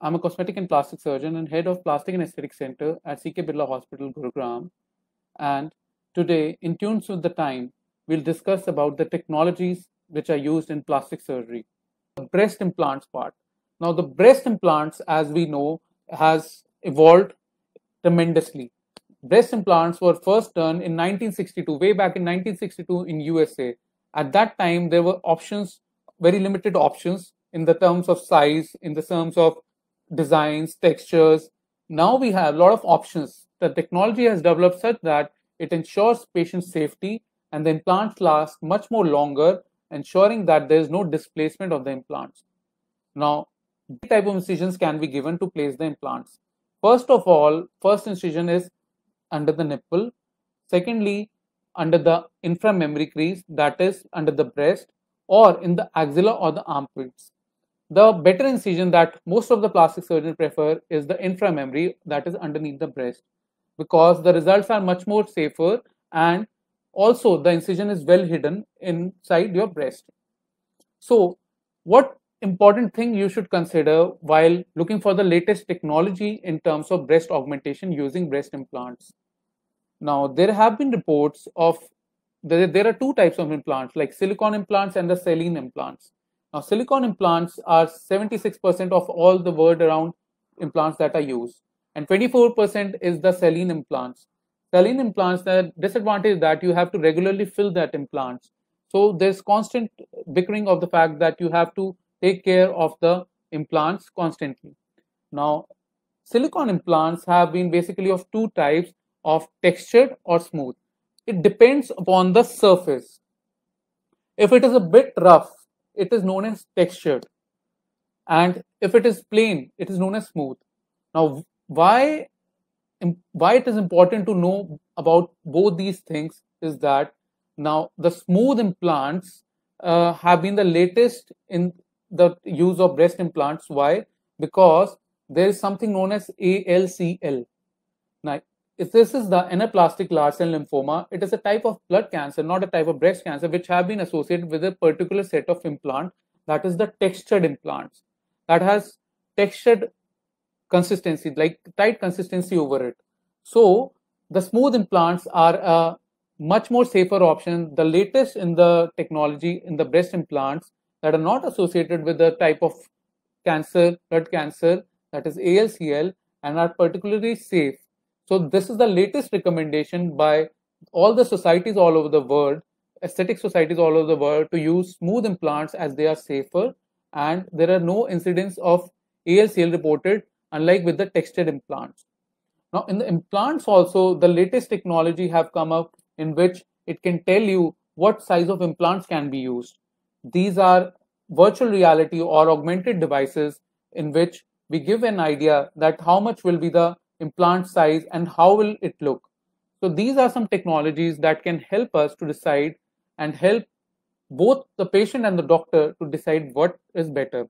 I'm a cosmetic and plastic surgeon and head of Plastic and Aesthetic Center at CK Birla Hospital, Gurugram. And today, in tune with the Time, we'll discuss about the technologies which are used in plastic surgery. The breast implants part. Now, the breast implants, as we know, has evolved tremendously. Breast implants were first done in 1962, way back in 1962 in USA. At that time, there were options, very limited options, in the terms of size, in the terms of designs, textures. Now we have a lot of options. The technology has developed such that it ensures patient safety and the implants last much more longer, ensuring that there is no displacement of the implants. Now, three type of incisions can be given to place the implants. First of all, first incision is under the nipple. Secondly, under the inframammary crease, that is under the breast or in the axilla or the armpits. The better incision that most of the plastic surgeons prefer is the inframemory that is underneath the breast because the results are much more safer and also the incision is well hidden inside your breast. So what important thing you should consider while looking for the latest technology in terms of breast augmentation using breast implants. Now, there have been reports of there, there are two types of implants like silicone implants and the saline implants. Now, silicone implants are 76% of all the world around implants that are used, and 24% is the saline implants. Saline implants, the disadvantage that you have to regularly fill that implants. So there's constant bickering of the fact that you have to take care of the implants constantly. Now, silicone implants have been basically of two types of textured or smooth. It depends upon the surface. If it is a bit rough, it is known as textured. And if it is plain, it is known as smooth. Now, why, why it is important to know about both these things is that now the smooth implants uh, have been the latest in the use of breast implants. Why? Because there is something known as ALCL. Now, if this is the anaplastic large cell lymphoma, it is a type of blood cancer, not a type of breast cancer, which have been associated with a particular set of implant, that is the textured implants, that has textured consistency, like tight consistency over it. So the smooth implants are a much more safer option. The latest in the technology in the breast implants that are not associated with the type of cancer, blood cancer, that is ALCL, and are particularly safe so this is the latest recommendation by all the societies all over the world, aesthetic societies all over the world to use smooth implants as they are safer and there are no incidents of ALCL reported unlike with the textured implants. Now in the implants also the latest technology have come up in which it can tell you what size of implants can be used. These are virtual reality or augmented devices in which we give an idea that how much will be the implant size, and how will it look. So these are some technologies that can help us to decide and help both the patient and the doctor to decide what is better.